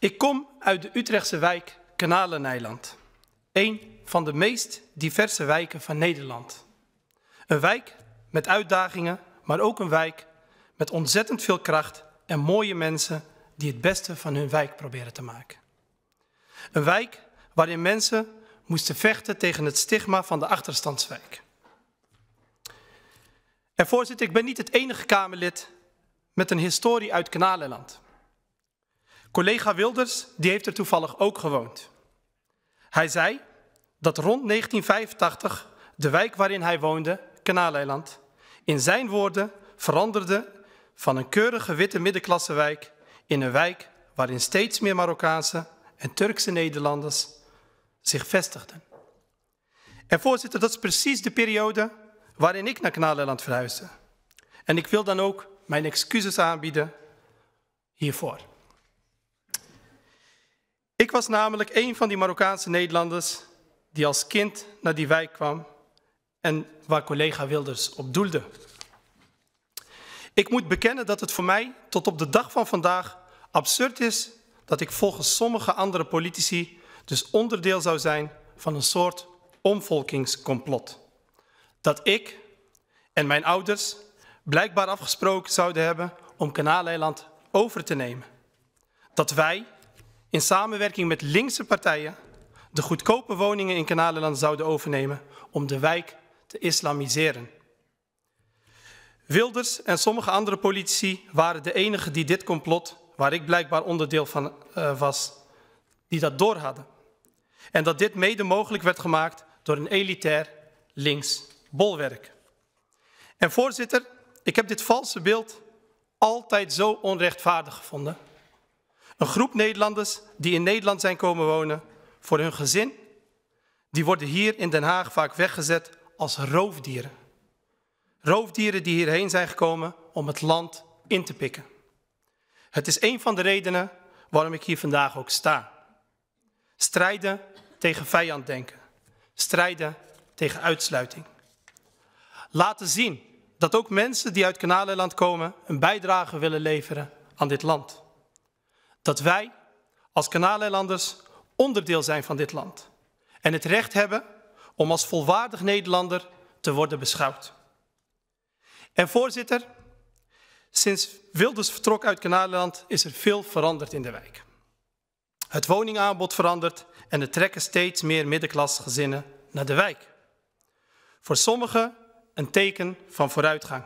Ik kom uit de Utrechtse wijk Kanaleneiland, een van de meest diverse wijken van Nederland. Een wijk met uitdagingen, maar ook een wijk met ontzettend veel kracht en mooie mensen die het beste van hun wijk proberen te maken. Een wijk waarin mensen moesten vechten tegen het stigma van de achterstandswijk. En voorzitter, ik ben niet het enige Kamerlid met een historie uit Kanalenland. Collega Wilders die heeft er toevallig ook gewoond. Hij zei dat rond 1985 de wijk waarin hij woonde, Kanaaleiland, in zijn woorden veranderde van een keurige witte middenklassewijk in een wijk waarin steeds meer Marokkaanse en Turkse Nederlanders zich vestigden. En voorzitter, dat is precies de periode waarin ik naar Kanaaleiland verhuisde. En ik wil dan ook mijn excuses aanbieden hiervoor. Ik was namelijk een van die Marokkaanse Nederlanders die als kind naar die wijk kwam en waar collega Wilders op doelde. Ik moet bekennen dat het voor mij tot op de dag van vandaag absurd is dat ik volgens sommige andere politici dus onderdeel zou zijn van een soort omvolkingscomplot. Dat ik en mijn ouders blijkbaar afgesproken zouden hebben om Kanaaleiland over te nemen. Dat wij in samenwerking met linkse partijen de goedkope woningen in Kanalenland zouden overnemen om de wijk te islamiseren. Wilders en sommige andere politici waren de enigen die dit complot, waar ik blijkbaar onderdeel van eh, was, die dat door hadden. En dat dit mede mogelijk werd gemaakt door een elitair links bolwerk. En voorzitter, ik heb dit valse beeld altijd zo onrechtvaardig gevonden een groep Nederlanders die in Nederland zijn komen wonen voor hun gezin, die worden hier in Den Haag vaak weggezet als roofdieren. Roofdieren die hierheen zijn gekomen om het land in te pikken. Het is een van de redenen waarom ik hier vandaag ook sta. Strijden tegen vijanddenken. Strijden tegen uitsluiting. Laten zien dat ook mensen die uit Kanalenland komen een bijdrage willen leveren aan dit land dat wij als Kanaaleilanders onderdeel zijn van dit land en het recht hebben om als volwaardig Nederlander te worden beschouwd. En voorzitter, sinds Wilders vertrok uit Kanaleiland is er veel veranderd in de wijk. Het woningaanbod verandert en er trekken steeds meer middenklasgezinnen naar de wijk. Voor sommigen een teken van vooruitgang.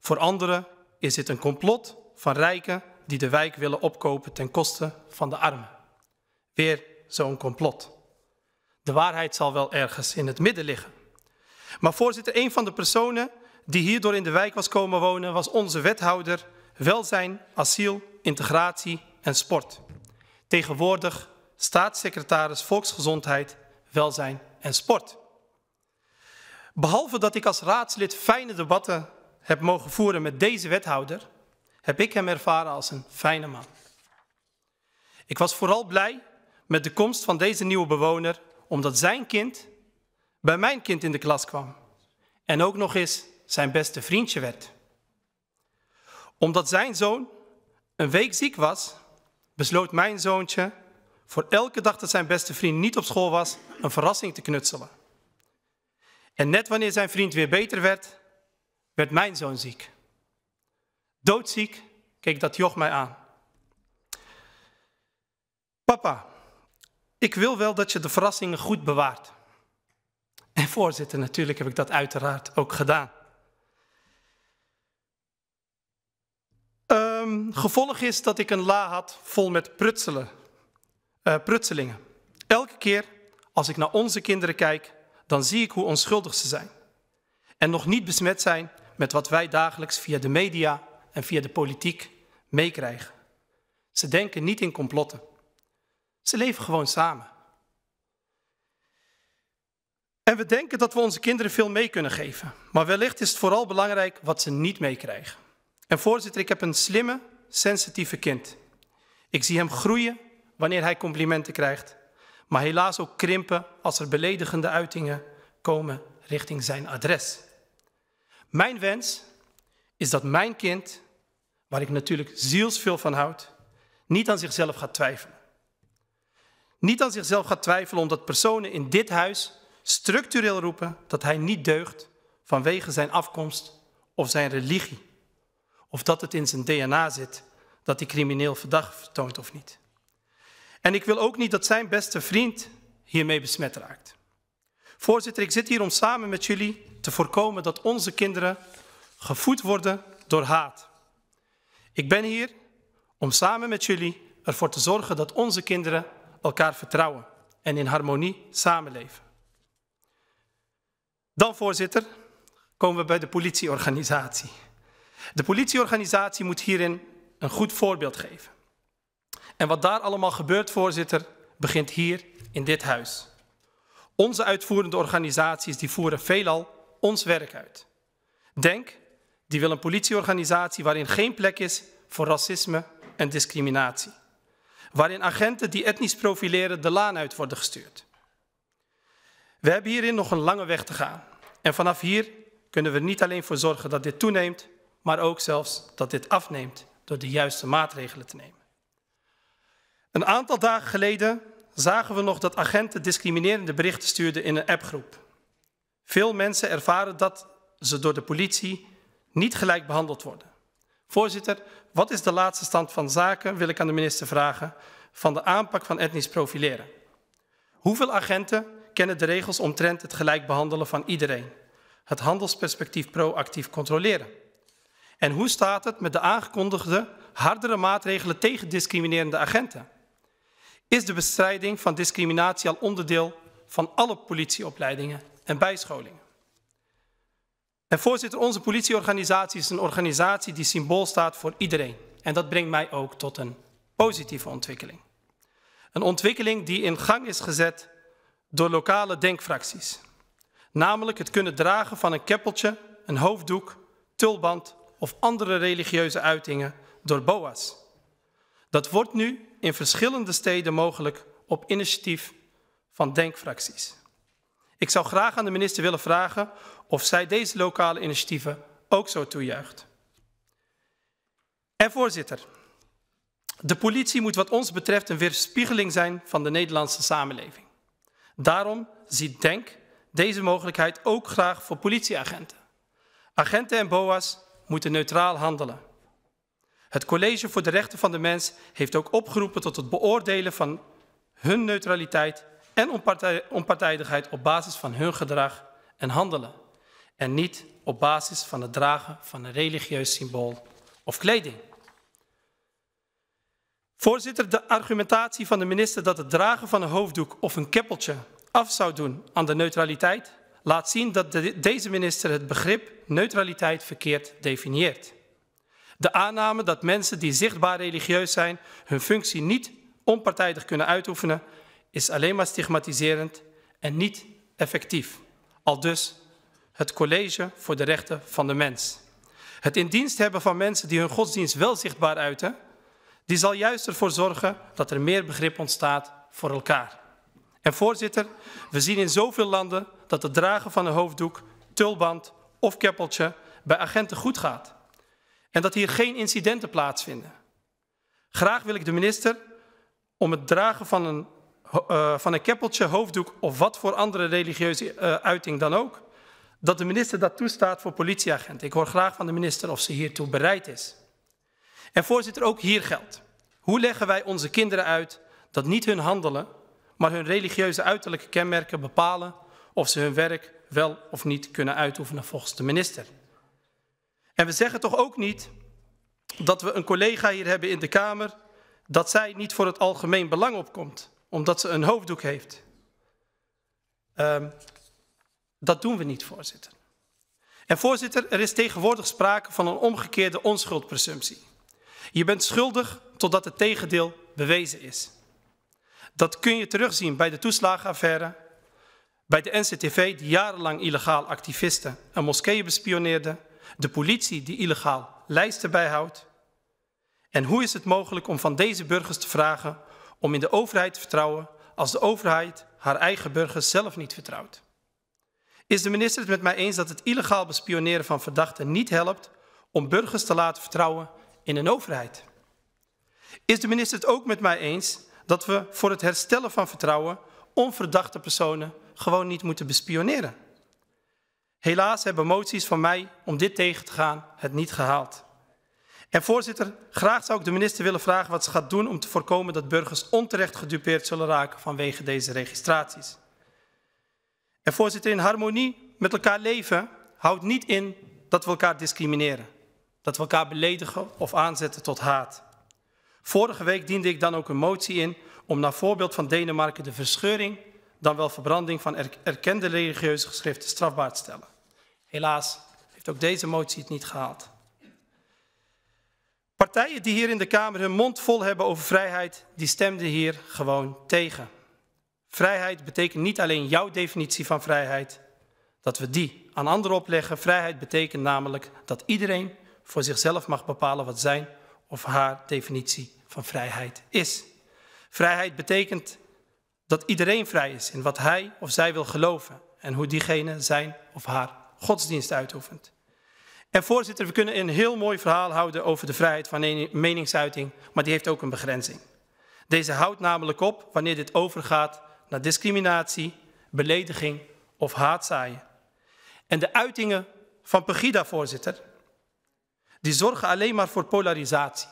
Voor anderen is dit een complot van rijken die de wijk willen opkopen ten koste van de armen. Weer zo'n complot. De waarheid zal wel ergens in het midden liggen. Maar voorzitter, een van de personen die hierdoor in de wijk was komen wonen, was onze wethouder welzijn, asiel, integratie en sport. Tegenwoordig staatssecretaris volksgezondheid, welzijn en sport. Behalve dat ik als raadslid fijne debatten heb mogen voeren met deze wethouder, heb ik hem ervaren als een fijne man. Ik was vooral blij met de komst van deze nieuwe bewoner, omdat zijn kind bij mijn kind in de klas kwam en ook nog eens zijn beste vriendje werd. Omdat zijn zoon een week ziek was, besloot mijn zoontje voor elke dag dat zijn beste vriend niet op school was, een verrassing te knutselen. En net wanneer zijn vriend weer beter werd, werd mijn zoon ziek. Doodziek keek dat joch mij aan. Papa, ik wil wel dat je de verrassingen goed bewaart. En voorzitter, natuurlijk heb ik dat uiteraard ook gedaan. Ehm, gevolg is dat ik een la had vol met prutselen, uh, prutselingen. Elke keer als ik naar onze kinderen kijk, dan zie ik hoe onschuldig ze zijn. En nog niet besmet zijn met wat wij dagelijks via de media en via de politiek meekrijgen. Ze denken niet in complotten. Ze leven gewoon samen. En we denken dat we onze kinderen veel mee kunnen geven. Maar wellicht is het vooral belangrijk wat ze niet meekrijgen. En voorzitter, ik heb een slimme, sensitieve kind. Ik zie hem groeien wanneer hij complimenten krijgt. Maar helaas ook krimpen als er beledigende uitingen komen richting zijn adres. Mijn wens is dat mijn kind waar ik natuurlijk zielsveel van houd, niet aan zichzelf gaat twijfelen. Niet aan zichzelf gaat twijfelen omdat personen in dit huis structureel roepen dat hij niet deugt vanwege zijn afkomst of zijn religie. Of dat het in zijn DNA zit dat hij crimineel verdacht vertoont of niet. En ik wil ook niet dat zijn beste vriend hiermee besmet raakt. Voorzitter, ik zit hier om samen met jullie te voorkomen dat onze kinderen gevoed worden door haat. Ik ben hier om samen met jullie ervoor te zorgen dat onze kinderen elkaar vertrouwen en in harmonie samenleven. Dan, voorzitter, komen we bij de politieorganisatie. De politieorganisatie moet hierin een goed voorbeeld geven. En wat daar allemaal gebeurt, voorzitter, begint hier in dit huis. Onze uitvoerende organisaties die voeren veelal ons werk uit. Denk die wil een politieorganisatie waarin geen plek is voor racisme en discriminatie. Waarin agenten die etnisch profileren de laan uit worden gestuurd. We hebben hierin nog een lange weg te gaan. En vanaf hier kunnen we er niet alleen voor zorgen dat dit toeneemt, maar ook zelfs dat dit afneemt door de juiste maatregelen te nemen. Een aantal dagen geleden zagen we nog dat agenten discriminerende berichten stuurden in een appgroep. Veel mensen ervaren dat ze door de politie niet gelijk behandeld worden. Voorzitter, wat is de laatste stand van zaken, wil ik aan de minister vragen, van de aanpak van etnisch profileren? Hoeveel agenten kennen de regels omtrent het gelijk behandelen van iedereen? Het handelsperspectief proactief controleren? En hoe staat het met de aangekondigde hardere maatregelen tegen discriminerende agenten? Is de bestrijding van discriminatie al onderdeel van alle politieopleidingen en bijscholing? En voorzitter, onze politieorganisatie is een organisatie die symbool staat voor iedereen. En dat brengt mij ook tot een positieve ontwikkeling. Een ontwikkeling die in gang is gezet door lokale denkfracties. Namelijk het kunnen dragen van een keppeltje, een hoofddoek, tulband of andere religieuze uitingen door BOA's. Dat wordt nu in verschillende steden mogelijk op initiatief van denkfracties. Ik zou graag aan de minister willen vragen of zij deze lokale initiatieven ook zo toejuicht. En voorzitter, de politie moet wat ons betreft een weerspiegeling zijn van de Nederlandse samenleving. Daarom ziet DENK deze mogelijkheid ook graag voor politieagenten. Agenten en BOA's moeten neutraal handelen. Het College voor de Rechten van de Mens heeft ook opgeroepen tot het beoordelen van hun neutraliteit en onpartijdigheid op basis van hun gedrag en handelen en niet op basis van het dragen van een religieus symbool of kleding. Voorzitter, de argumentatie van de minister dat het dragen van een hoofddoek of een keppeltje af zou doen aan de neutraliteit laat zien dat deze minister het begrip neutraliteit verkeerd definieert. De aanname dat mensen die zichtbaar religieus zijn hun functie niet onpartijdig kunnen uitoefenen is alleen maar stigmatiserend en niet effectief. Al dus het College voor de Rechten van de Mens. Het in dienst hebben van mensen die hun godsdienst wel zichtbaar uiten, die zal juist ervoor zorgen dat er meer begrip ontstaat voor elkaar. En voorzitter, we zien in zoveel landen dat het dragen van een hoofddoek, tulband of keppeltje bij agenten goed gaat. En dat hier geen incidenten plaatsvinden. Graag wil ik de minister om het dragen van een eh, van een keppeltje, hoofddoek of wat voor andere religieuze eh, uiting dan ook, dat de minister dat toestaat voor politieagenten. Ik hoor graag van de minister of ze hiertoe bereid is. En voorzitter, ook hier geldt. Hoe leggen wij onze kinderen uit dat niet hun handelen, maar hun religieuze uiterlijke kenmerken bepalen of ze hun werk wel of niet kunnen uitoefenen volgens de minister? En we zeggen toch ook niet dat we een collega hier hebben in de Kamer, dat zij niet voor het algemeen belang opkomt omdat ze een hoofddoek heeft. Ehm, dat doen we niet, voorzitter. En voorzitter, er is tegenwoordig sprake van een omgekeerde onschuldpresumptie. Je bent schuldig totdat het tegendeel bewezen is. Dat kun je terugzien bij de toeslagenaffaire, bij de NCTV die jarenlang illegaal activisten en moskeeën bespioneerde, de politie die illegaal lijsten bijhoudt. En hoe is het mogelijk om van deze burgers te vragen om in de overheid te vertrouwen als de overheid haar eigen burgers zelf niet vertrouwt? Is de minister het met mij eens dat het illegaal bespioneren van verdachten niet helpt om burgers te laten vertrouwen in een overheid? Is de minister het ook met mij eens dat we voor het herstellen van vertrouwen onverdachte personen gewoon niet moeten bespioneren? Helaas hebben moties van mij om dit tegen te gaan het niet gehaald. En voorzitter, graag zou ik de minister willen vragen wat ze gaat doen om te voorkomen dat burgers onterecht gedupeerd zullen raken vanwege deze registraties. En voorzitter, in harmonie met elkaar leven houdt niet in dat we elkaar discrimineren, dat we elkaar beledigen of aanzetten tot haat. Vorige week diende ik dan ook een motie in om naar voorbeeld van Denemarken de verscheuring, dan wel verbranding van erkende religieuze geschriften strafbaar te stellen. Helaas heeft ook deze motie het niet gehaald partijen die hier in de Kamer hun mond vol hebben over vrijheid, die stemden hier gewoon tegen. Vrijheid betekent niet alleen jouw definitie van vrijheid, dat we die aan anderen opleggen. Vrijheid betekent namelijk dat iedereen voor zichzelf mag bepalen wat zijn of haar definitie van vrijheid is. Vrijheid betekent dat iedereen vrij is in wat hij of zij wil geloven en hoe diegene zijn of haar godsdienst uitoefent. En voorzitter, we kunnen een heel mooi verhaal houden over de vrijheid van meningsuiting, maar die heeft ook een begrenzing. Deze houdt namelijk op wanneer dit overgaat naar discriminatie, belediging of haatzaaien. En de uitingen van Pegida, voorzitter, die zorgen alleen maar voor polarisatie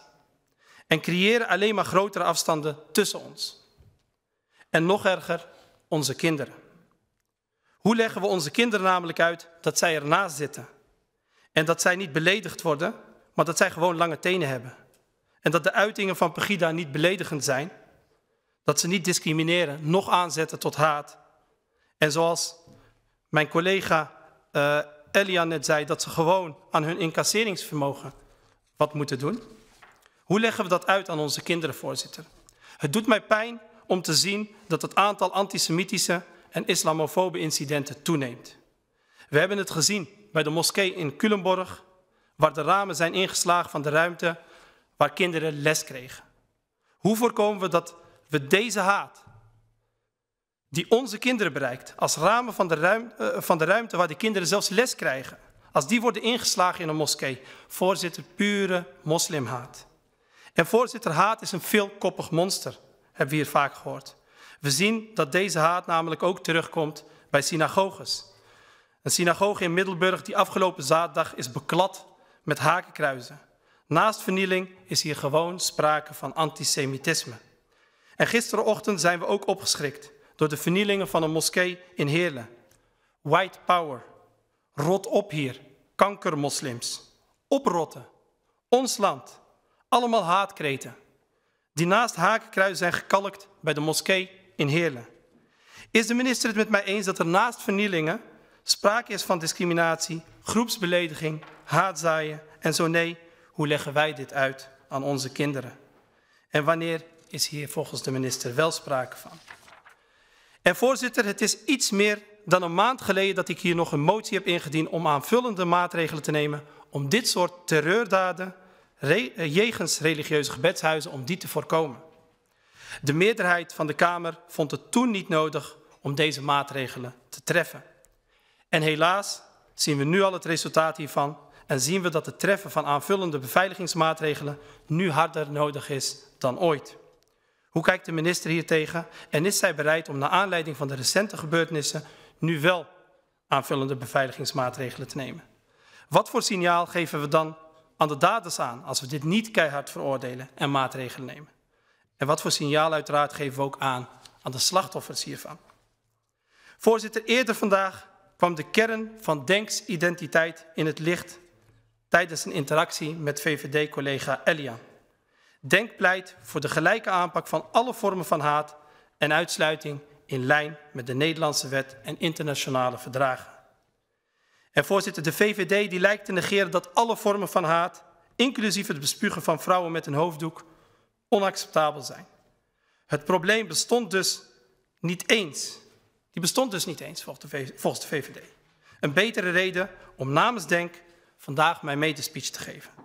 en creëren alleen maar grotere afstanden tussen ons. En nog erger, onze kinderen. Hoe leggen we onze kinderen namelijk uit dat zij ernaast zitten? En dat zij niet beledigd worden, maar dat zij gewoon lange tenen hebben. En dat de uitingen van Pegida niet beledigend zijn. Dat ze niet discrimineren, nog aanzetten tot haat. En zoals mijn collega uh, Elia net zei, dat ze gewoon aan hun incasseringsvermogen wat moeten doen. Hoe leggen we dat uit aan onze kinderen, voorzitter? Het doet mij pijn om te zien dat het aantal antisemitische en islamofobe incidenten toeneemt. We hebben het gezien bij de moskee in Culemborg, waar de ramen zijn ingeslagen van de ruimte waar kinderen les kregen. Hoe voorkomen we dat we deze haat, die onze kinderen bereikt, als ramen van de, ruimte, eh, van de ruimte waar de kinderen zelfs les krijgen, als die worden ingeslagen in een moskee? Voorzitter, pure moslimhaat. En voorzitter, haat is een veelkoppig monster, hebben we hier vaak gehoord. We zien dat deze haat namelijk ook terugkomt bij synagoges een synagoge in Middelburg die afgelopen zaterdag is beklad met hakenkruizen. Naast vernieling is hier gewoon sprake van antisemitisme. En gisterenochtend zijn we ook opgeschrikt door de vernielingen van een moskee in Heerlen. White power. Rot op hier. Kankermoslims. Oprotten. Ons land. Allemaal haatkreten. Die naast hakenkruizen zijn gekalkt bij de moskee in Heerlen. Is de minister het met mij eens dat er naast vernielingen sprake is van discriminatie, groepsbelediging, haatzaaien en zo nee, hoe leggen wij dit uit aan onze kinderen? En wanneer is hier volgens de minister wel sprake van? En voorzitter, het is iets meer dan een maand geleden dat ik hier nog een motie heb ingediend om aanvullende maatregelen te nemen om dit soort terreurdaden eh, jegens religieuze gebedshuizen om die te voorkomen. De meerderheid van de Kamer vond het toen niet nodig om deze maatregelen te treffen. En helaas zien we nu al het resultaat hiervan en zien we dat het treffen van aanvullende beveiligingsmaatregelen nu harder nodig is dan ooit. Hoe kijkt de minister hier tegen en is zij bereid om naar aanleiding van de recente gebeurtenissen nu wel aanvullende beveiligingsmaatregelen te nemen? Wat voor signaal geven we dan aan de daders aan als we dit niet keihard veroordelen en maatregelen nemen? En wat voor signaal uiteraard geven we ook aan aan de slachtoffers hiervan? Voorzitter, eerder vandaag kwam de kern van Denks identiteit in het licht tijdens een interactie met VVD-collega Elia. Denk pleit voor de gelijke aanpak van alle vormen van haat en uitsluiting in lijn met de Nederlandse wet en internationale verdragen. En voorzitter, de VVD die lijkt te negeren dat alle vormen van haat, inclusief het bespugen van vrouwen met een hoofddoek, onacceptabel zijn. Het probleem bestond dus niet eens die bestond dus niet eens volgens de VVD. Een betere reden om namens Denk vandaag mijn medespeech te geven.